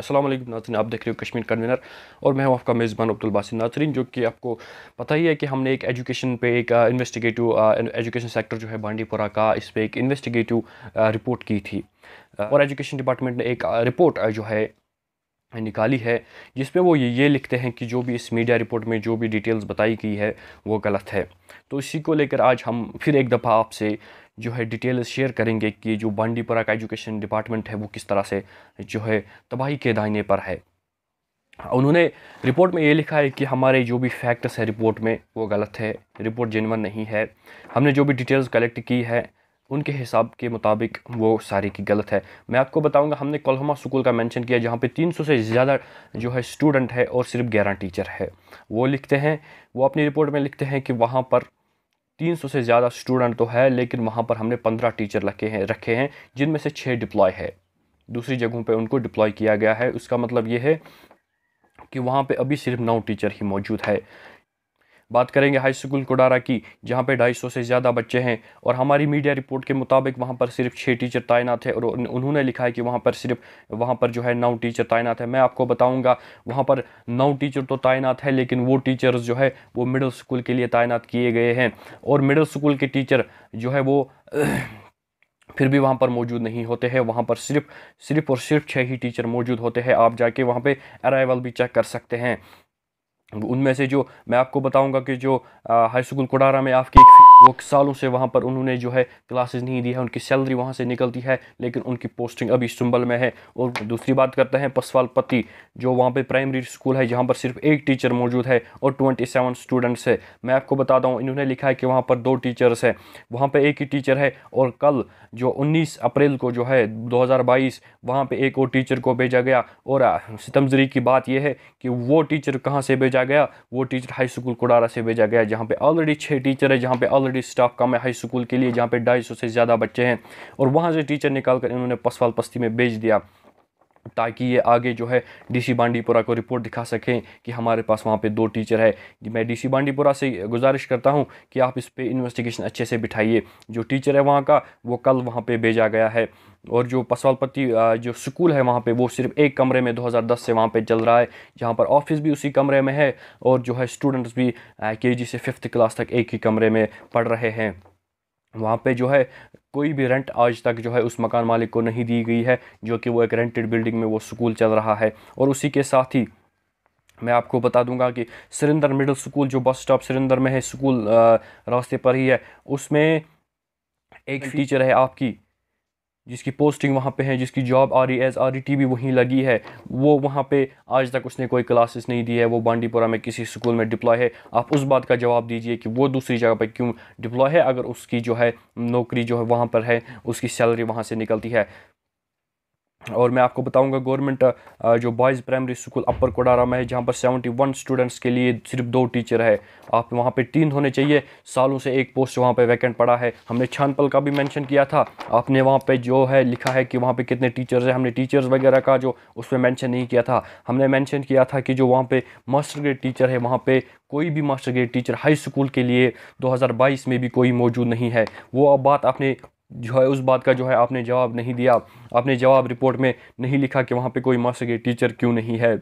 असलम नातरीन आप देख रहे हो कश्मीर कन्वीनर और मैं हूं आपका मेज़बान अब्दुल बासिन नातरीन जो कि आपको पता ही है कि हमने एक एजुकेशन पे एक इन्वेस्टिगेटिव एजुकेशन सेक्टर जो है बांडीपुरा का इस पर एक इन्वेस्टिगेटिव रिपोर्ट की थी और एजुकेशन डिपार्टमेंट ने एक रिपोर्ट जो है निकाली है पे वो ये लिखते हैं कि जो भी इस मीडिया रिपोर्ट में जो भी डिटेल्स बताई गई है वो गलत है तो इसी को लेकर आज हम फिर एक दफ़ा आपसे जो है डिटेल शेयर करेंगे कि जो बांडीपुरा का एजुकेशन डिपार्टमेंट है वो किस तरह से जो है तबाही के दायने पर है उन्होंने रिपोर्ट में ये लिखा है कि हमारे जो भी फैक्ट्स हैं रिपोर्ट में वो गलत है रिपोर्ट जेनवन नहीं है हमने जो भी डिटेल्स कलेक्ट की है उनके हिसाब के मुताबिक वो सारी की गलत है मैं आपको बताऊंगा हमने कोलहमा स्कूल का मेंशन किया जहाँ पे 300 से ज़्यादा जो है स्टूडेंट है और सिर्फ ग्यारह टीचर है वो लिखते हैं वो अपनी रिपोर्ट में लिखते हैं कि वहाँ पर 300 से ज़्यादा स्टूडेंट तो है लेकिन वहाँ पर हमने 15 टीचर रखे हैं रखे हैं जिनमें से छः डिप्लॉय है दूसरी जगहों पे उनको डिप्लॉय किया गया है उसका मतलब ये है कि वहाँ पे अभी सिर्फ नौ टीचर ही मौजूद है बात करेंगे हाई स्कूल कोडारा की जहाँ पे 250 से ज़्यादा बच्चे हैं और हमारी मीडिया रिपोर्ट के मुताबिक वहाँ पर सिर्फ छः टीचर तैनात है और उन्होंने लिखा है कि वहाँ पर सिर्फ वहाँ पर जो है नौ टीचर तैनात है मैं आपको बताऊँगा वहाँ पर नौ टीचर तो तैनात है लेकिन वो टीचर्स जो है वो मिडिल स्कूल के लिए तैनात किए गए हैं और मिडिल स्कूल के टीचर जो है वो फिर भी वहाँ पर मौजूद नहीं होते हैं वहाँ पर सिर्फ सिर्फ और सिर्फ छः ही टीचर मौजूद होते हैं आप जाके वहाँ पे अराइवल भी चेक कर सकते हैं उनमें से जो मैं आपको बताऊंगा कि जो हाई स्कूल कोडारा में आपकी वो सालों से वहाँ पर उन्होंने जो है क्लासेस नहीं दी है उनकी सैलरी वहाँ से निकलती है लेकिन उनकी पोस्टिंग अभी सुंबल में है और दूसरी बात करते हैं पसवाल पति जो वहाँ पे प्राइमरी स्कूल है जहाँ पर सिर्फ एक टीचर मौजूद है और ट्वेंटी सेवन स्टूडेंट्स है मैं आपको बताता हूँ इन्होंने लिखा है कि वहाँ पर दो टीचर्स हैं वहाँ पर एक ही टीचर है और कल जो उन्नीस अप्रैल को जो है दो हज़ार बाईस वहाँ पर एक और टीचर को भेजा गया और सितमजरी की बात यह है कि वो टीचर कहाँ से भेजा भेजा गया वो टीचर हाई स्कूल कोडारा से भेजा गया जहाँ पे ऑलरेडी छः टीचर है जहाँ पे ऑलरेडी स्टाफ कम है हाई स्कूल के लिए जहाँ पे ढाई सौ से ज़्यादा बच्चे हैं और वहाँ से टीचर निकाल कर इन्होंने पसवाल पस्ती में भेज दिया ताकि ये आगे जो है डीसी बांडीपुरा को रिपोर्ट दिखा सकें कि हमारे पास वहाँ पे दो टीचर है मैं डीसी बांडीपुरा से गुजारिश करता हूँ कि आप इस पर इन्वेस्टिगेशन अच्छे से बिठाइए जो टीचर है वहाँ का वो कल वहाँ पे भेजा गया है और जो पसवालपति जो स्कूल है वहाँ पे वो सिर्फ एक कमरे में 2010 से वहाँ पे चल रहा है जहाँ पर ऑफिस भी उसी कमरे में है और जो है स्टूडेंट्स भी के से फिफ्थ क्लास तक एक ही कमरे में पढ़ रहे हैं वहाँ पे जो है कोई भी रेंट आज तक जो है उस मकान मालिक को नहीं दी गई है जो कि वो एक रेंटेड बिल्डिंग में वो स्कूल चल रहा है और उसी के साथ ही मैं आपको बता दूंगा कि सरिंदर मिडिल स्कूल जो बस स्टॉप सरिंदर में है स्कूल रास्ते पर ही है उसमें एक टीचर है आपकी जिसकी पोस्टिंग वहाँ पे है जिसकी जॉब रही है एस आर रही टी भी वहीं लगी है वो वहाँ पे आज तक उसने कोई क्लासेस नहीं दी है वो बांडीपुरा में किसी स्कूल में डिप्लॉय है आप उस बात का जवाब दीजिए कि वो दूसरी जगह पर क्यों डिप्लॉय है अगर उसकी जो है नौकरी जो है वहाँ पर है उसकी सैलरी वहाँ से निकलती है और मैं आपको बताऊंगा गवर्नमेंट जो boys primary school upper Kodara में है जहां पर 71 स्टूडेंट्स के लिए सिर्फ दो टीचर है आप वहां पे तीन होने चाहिए सालों से एक पोस्ट वहां पे वैकेंट पड़ा है हमने छानपल का भी मेंशन किया था आपने वहां पे जो है लिखा है कि वहां पे कितने टीचर्स हैं हमने टीचर्स वगैरह का जो पर मैंशन नहीं किया था हमने मैंशन किया था कि जो वहाँ पर मास्टर ग्रेड टीचर है वहाँ पर कोई भी master grade teacher high school के लिए दो में भी कोई मौजूद नहीं है वो अब बात आपने जो है उस बात का जो है आपने जवाब नहीं दिया आपने जवाब रिपोर्ट में नहीं लिखा कि वहाँ पे कोई मास्टर टीचर क्यों नहीं है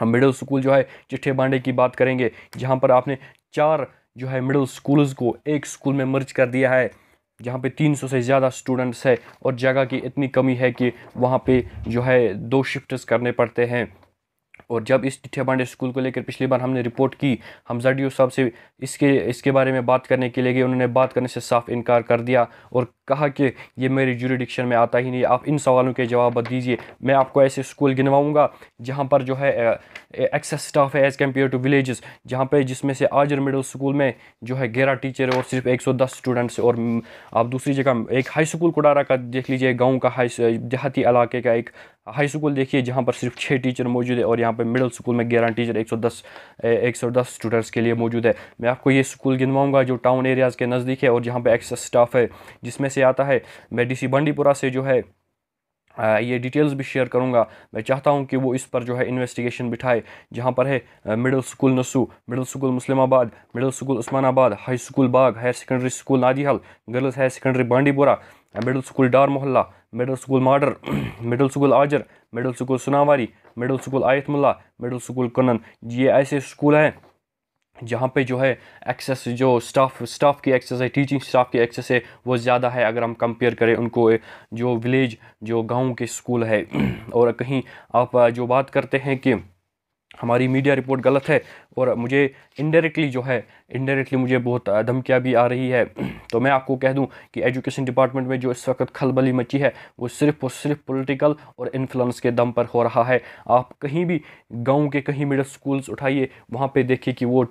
हम मिडिल स्कूल जो है चिट्ठे बांडे की बात करेंगे जहाँ पर आपने चार जो है मिडिल स्कूल्स को एक स्कूल में मर्ज कर दिया है जहाँ पे 300 से ज़्यादा स्टूडेंट्स है और जगह की इतनी कमी है कि वहाँ पे जो है दो शिफ्ट्स करने पड़ते हैं और जब इस टिठिया पांडे स्कूल को लेकर पिछली बार हमने रिपोर्ट की हमजा डी साहब से इसके इसके बारे में बात करने के लिए गए उन्होंने बात करने से साफ इनकार कर दिया और कहा कि ये मेरे जुरिडिक्शन में आता ही नहीं आप इन सवालों के जवाब दीजिए मैं आपको ऐसे स्कूल गिनवाऊँगा जहाँ पर जो है एक्सेस स्टाफ है एज़ कम्पेयर टू विलेजेस जहाँ पर जिसमें से आजर मिडिल स्कूल में जो है ग्यारह टीचर और सिर्फ एक स्टूडेंट्स और आप दूसरी जगह एक हाई स्कूल कोडारा का देख लीजिए गाँव का हाई देहाती इलाके का एक हाई स्कूल देखिए जहाँ पर सिर्फ छः टीचर मौजूद है और यहाँ पर मिडिल स्कूल में ग्यारह टीचर 110 110 स्टूडेंट्स के लिए मौजूद है मैं आपको ये स्कूल गिनवाऊँगा जो टाउन एरियाज़ के नज़दीक है और जहाँ पर एक्सेस स्टाफ है जिसमें से आता है मैं डी बंडीपुरा से जो है ये डिटेल्स भी शेयर करूँगा मैं चाहता हूँ कि वो इस पर जो है इन्वेस्टिगेशन बिठाए जहाँ पर है मिडिल स्कूल नसू middle school Muslimabad middle school Osmanabad high school बाग हायर सेकेंडरी स्कूल नादियाल girls higher secondary Bandipora middle school डार मोहल्ला मिडिल स्कूल माडर मिडिल स्कूल आजर middle school Sonawari middle school आयत मिडिल स्कूल कनन ये ऐसे स्कूल हैं जहाँ पे जो है एक्सेस जो स्टाफ स्टाफ की एक्सेस है टीचिंग स्टाफ की एक्सेस है वो ज़्यादा है अगर हम कंपेयर करें उनको जो विलेज जो गांव के स्कूल है और कहीं आप जो बात करते हैं कि हमारी मीडिया रिपोर्ट गलत है और मुझे इनडायरेक्टली जो है इनडायरेक्टली मुझे बहुत धमकियाँ भी आ रही है तो मैं आपको कह दूं कि एजुकेशन डिपार्टमेंट में जो इस वक्त खलबली मची है वो सिर्फ और सिर्फ पॉलिटिकल और इन्फ्लुएंस के दम पर हो रहा है आप कहीं भी गांव के कहीं मिडिल स्कूल्स उठाइए वहाँ पर देखिए कि वो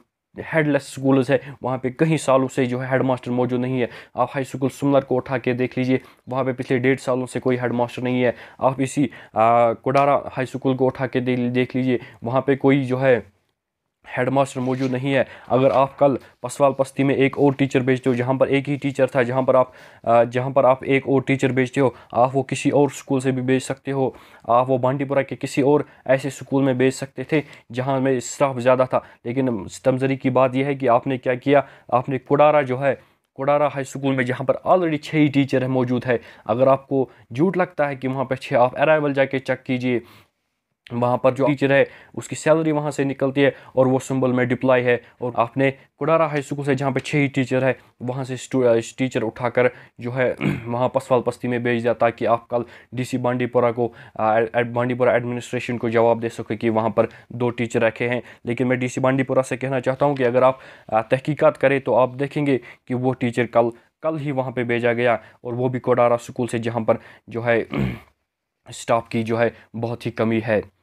हेडलेस स्कूल्स है वहाँ पे कई सालों से जो है हेड मास्टर मौजूद नहीं है आप हाई स्कूल सुमलर को उठा के देख लीजिए वहाँ पे पिछले डेढ़ सालों से कोई हेड मास्टर नहीं है आप इसी कोडारा हाई स्कूल को उठा के देख लीजिए वहाँ पे कोई जो है हेडमास्टर मौजूद नहीं है अगर आप कल पसवाल पस्ती में एक और टीचर भेजते हो जहाँ पर एक ही टीचर था जहाँ पर आप जहाँ पर आप एक और टीचर भेजते हो आप वो किसी और स्कूल से भी भेज सकते हो आप वो बांडीपुरा के किसी और ऐसे स्कूल में भेज सकते थे जहाँ में स्टाफ ज़्यादा था लेकिन तमजरी की बात यह है कि आपने क्या किया आपने कुडारा जो है कोडारा हाई स्कूल में जहाँ पर ऑलरेडी छः ही टीचर है मौजूद है अगर आपको झूठ लगता है कि वहाँ पर छः आप अराइवल जाके चेक कीजिए वहाँ पर जो टीचर है उसकी सैलरी वहाँ से निकलती है और वो संबल में डिप्लाई है और आपने कुडारा हाई स्कूल से जहाँ पे छः ही टीचर है वहाँ से टीचर उठाकर जो है वहाँ पसवाल पस्ती में भेज दिया ताकि आप कल डीसी बांडीपुरा को बांडीपुरा एडमिनिस्ट्रेशन को जवाब दे सके कि वहाँ पर दो टीचर रखे हैं लेकिन मैं सी बांडीपुरा से कहना चाहता हूँ कि अगर आप तहकीकत करें तो आप देखेंगे कि वो टीचर कल कल ही वहाँ पर भेजा गया और वो भी कोडारा स्कूल से जहाँ पर जो है स्टाफ की जो है बहुत ही कमी है